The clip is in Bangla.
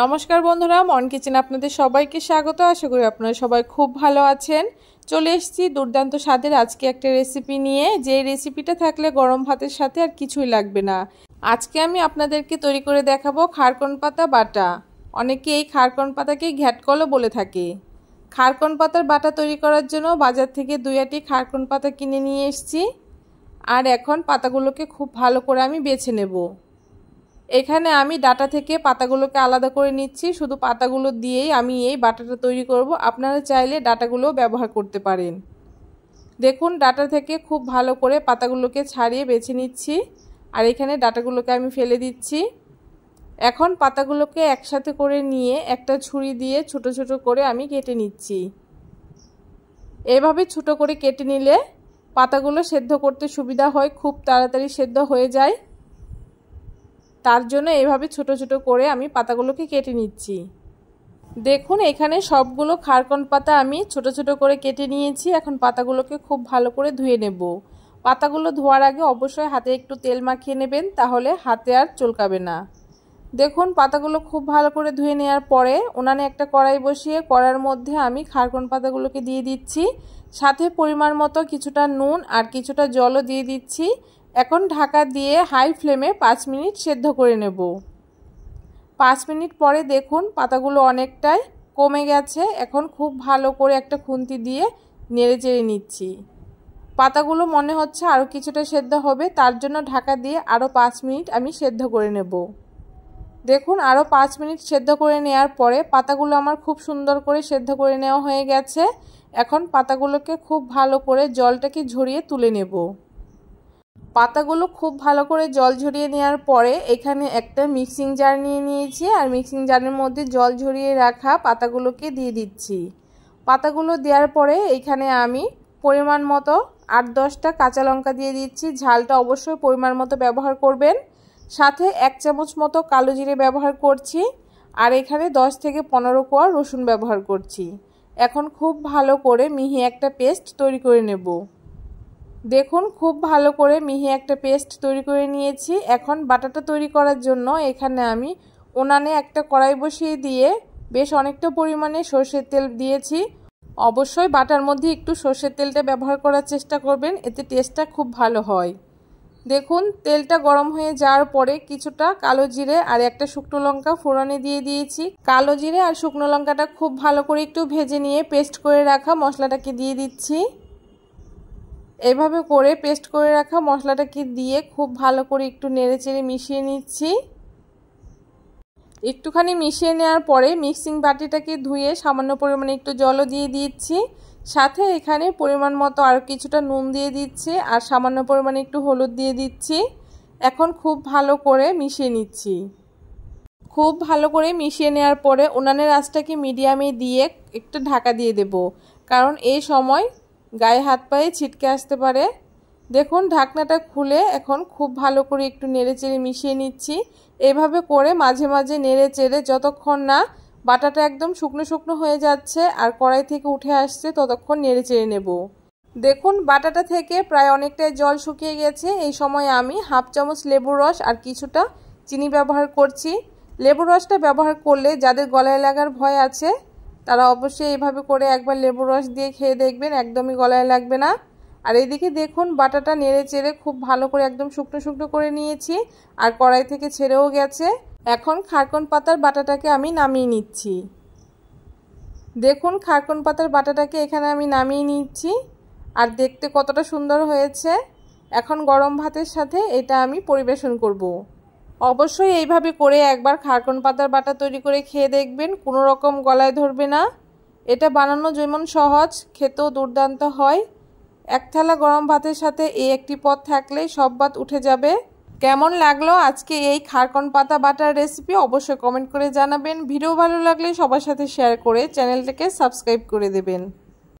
নমস্কার বন্ধুরা মন কিচেন আপনাদের সবাইকে স্বাগত আশা করি আপনারা সবাই খুব ভালো আছেন চলে এসেছি দুর্দান্ত স্বাদের আজকে একটা রেসিপি নিয়ে যে রেসিপিটা থাকলে গরম ভাতের সাথে আর কিছুই লাগবে না আজকে আমি আপনাদেরকে তৈরি করে দেখাবো খারকন পাতা বাটা অনেকে এই খারকন পাতাকে ঘ্যাটকলও বলে থাকে খারকন পাতার বাটা তৈরি করার জন্য বাজার থেকে দুই আটি খারকন পাতা কিনে নিয়ে এসেছি আর এখন পাতাগুলোকে খুব ভালো করে আমি বেছে নেবো এখানে আমি ডাটা থেকে পাতাগুলোকে আলাদা করে নিচ্ছি শুধু পাতাগুলো দিয়েই আমি এই বাটাটা তৈরি করব আপনারা চাইলে ডাটাগুলো ব্যবহার করতে পারেন দেখুন ডাটা থেকে খুব ভালো করে পাতাগুলোকে ছাড়িয়ে বেছে নিচ্ছি আর এখানে ডাটাগুলোকে আমি ফেলে দিচ্ছি এখন পাতাগুলোকে একসাথে করে নিয়ে একটা ছুরি দিয়ে ছোট ছোট করে আমি কেটে নিচ্ছি এভাবে ছোট করে কেটে নিলে পাতাগুলো সেদ্ধ করতে সুবিধা হয় খুব তাড়াতাড়ি সেদ্ধ হয়ে যায় তার জন্য এভাবে ছোট ছোট করে আমি পাতাগুলোকে কেটে নিচ্ছি দেখুন এখানে সবগুলো খারকন পাতা আমি ছোট ছোট করে কেটে নিয়েছি এখন পাতাগুলোকে খুব ভালো করে ধুয়ে নেব পাতাগুলো ধোয়ার আগে অবশ্যই হাতে একটু তেল মাখিয়ে নেবেন তাহলে হাতে আর চলকাবে না দেখুন পাতাগুলো খুব ভালো করে ধুয়ে নেওয়ার পরে উনানে একটা কড়াই বসিয়ে কড়ার মধ্যে আমি খারকন পাতাগুলোকে দিয়ে দিচ্ছি সাথে পরিমাণ মতো কিছুটা নুন আর কিছুটা জলও দিয়ে দিচ্ছি এখন ঢাকা দিয়ে হাই ফ্লেমে পাঁচ মিনিট সেদ্ধ করে নেব পাঁচ মিনিট পরে দেখুন পাতাগুলো অনেকটাই কমে গেছে এখন খুব ভালো করে একটা খুন্তি দিয়ে নেড়ে চেড়ে নিচ্ছি পাতাগুলো মনে হচ্ছে আরও কিছুটা সেদ্ধ হবে তার জন্য ঢাকা দিয়ে আরও পাঁচ মিনিট আমি সেদ্ধ করে নেব দেখুন আরও পাঁচ মিনিট সেদ্ধ করে নেওয়ার পরে পাতাগুলো আমার খুব সুন্দর করে সেদ্ধ করে নেওয়া হয়ে গেছে এখন পাতাগুলোকে খুব ভালো করে জলটাকে ঝরিয়ে তুলে নেব পাতাগুলো খুব ভালো করে জল ঝরিয়ে নেওয়ার পরে এখানে একটা মিক্সিং জার নিয়ে নিয়েছি আর মিক্সিং জারের মধ্যে জল ঝরিয়ে রাখা পাতাগুলোকে দিয়ে দিচ্ছি পাতাগুলো দেওয়ার পরে এখানে আমি পরিমাণ মতো আট দশটা কাঁচা লঙ্কা দিয়ে দিচ্ছি ঝালটা অবশ্যই পরিমাণ মতো ব্যবহার করবেন সাথে এক চামচ মতো কালো জিরে ব্যবহার করছি আর এখানে দশ থেকে পনেরো কোয়া রসুন ব্যবহার করছি এখন খুব ভালো করে মিহি একটা পেস্ট তৈরি করে নেব দেখুন খুব ভালো করে মিহি একটা পেস্ট তৈরি করে নিয়েছি এখন বাটাটা তৈরি করার জন্য এখানে আমি ওনানে একটা কড়াই বসিয়ে দিয়ে বেশ অনেকটা পরিমাণে সর্ষের তেল দিয়েছি অবশ্যই বাটার মধ্যে একটু সর্ষের তেলটা ব্যবহার করার চেষ্টা করবেন এতে টেস্টটা খুব ভালো হয় দেখুন তেলটা গরম হয়ে যাওয়ার পরে কিছুটা কালো জিরে আর একটা শুকনো লঙ্কা ফোড়নে দিয়ে দিয়েছি কালো জিরে আর শুকনো লঙ্কাটা খুব ভালো করে একটু ভেজে নিয়ে পেস্ট করে রাখা মশলাটাকে দিয়ে দিচ্ছি এভাবে করে পেস্ট করে রাখা মশলাটাকে দিয়ে খুব ভালো করে একটু নেড়ে চেড়ে মিশিয়ে নিচ্ছি একটুখানি মিশিয়ে নেওয়ার পরে মিক্সিং বাটিটাকে ধুয়ে সামান্য পরিমাণে একটু জলও দিয়ে দিচ্ছি সাথে এখানে পরিমাণ মতো আরও কিছুটা নুন দিয়ে দিচ্ছি আর সামান্য পরিমাণে একটু হলুদ দিয়ে দিচ্ছি এখন খুব ভালো করে মিশিয়ে নিচ্ছি খুব ভালো করে মিশিয়ে নেওয়ার পরে উনানের আঁচটাকে মিডিয়ামে দিয়ে একটু ঢাকা দিয়ে দেব কারণ এই সময় গায়ে হাত পায়ে ছিটকে আসতে পারে দেখুন ঢাকনাটা খুলে এখন খুব ভালো করে একটু নেড়েচেড়ে মিশিয়ে নিচ্ছি এভাবে করে মাঝে মাঝে নেড়েচেড়ে যতক্ষণ না বাটাটা একদম শুকনো শুকনো হয়ে যাচ্ছে আর কড়াই থেকে উঠে আসছে ততক্ষণ নেড়েচেড়ে নেব দেখুন বাটাটা থেকে প্রায় অনেকটাই জল শুকিয়ে গেছে এই সময় আমি হাফ চামচ লেবু রস আর কিছুটা চিনি ব্যবহার করছি লেবু রসটা ব্যবহার করলে যাদের গলায় লাগার ভয় আছে তারা অবশ্যই এইভাবে করে একবার লেবু রস দিয়ে খেয়ে দেখবেন একদমই গলায় লাগবে না আর এদিকে দেখুন বাটাটা নেড়ে চেড়ে খুব ভালো করে একদম শুকনো শুকনো করে নিয়েছি আর কড়াই থেকে ছেড়েও গেছে এখন খারকন পাতার বাটাটাকে আমি নামিয়ে নিচ্ছি দেখুন খারকন পাতার বাটাটাকে এখানে আমি নামিয়ে নিচ্ছি আর দেখতে কতটা সুন্দর হয়েছে এখন গরম ভাতের সাথে এটা আমি পরিবেশন করবো অবশ্যই এইভাবে করে একবার খারকন পাতার বাটা তৈরি করে খেয়ে দেখবেন কোনো রকম গলায় ধরবে না এটা বানানো যেমন সহজ খেতেও দুর্দান্ত হয় এক থালা গরম ভাতের সাথে এই একটি পথ থাকলেই সব ভাত উঠে যাবে কেমন লাগলো আজকে এই খারকন পাতা বাটার রেসিপি অবশ্যই কমেন্ট করে জানাবেন ভিডিও ভালো লাগলে সবার সাথে শেয়ার করে চ্যানেলটাকে সাবস্ক্রাইব করে দেবেন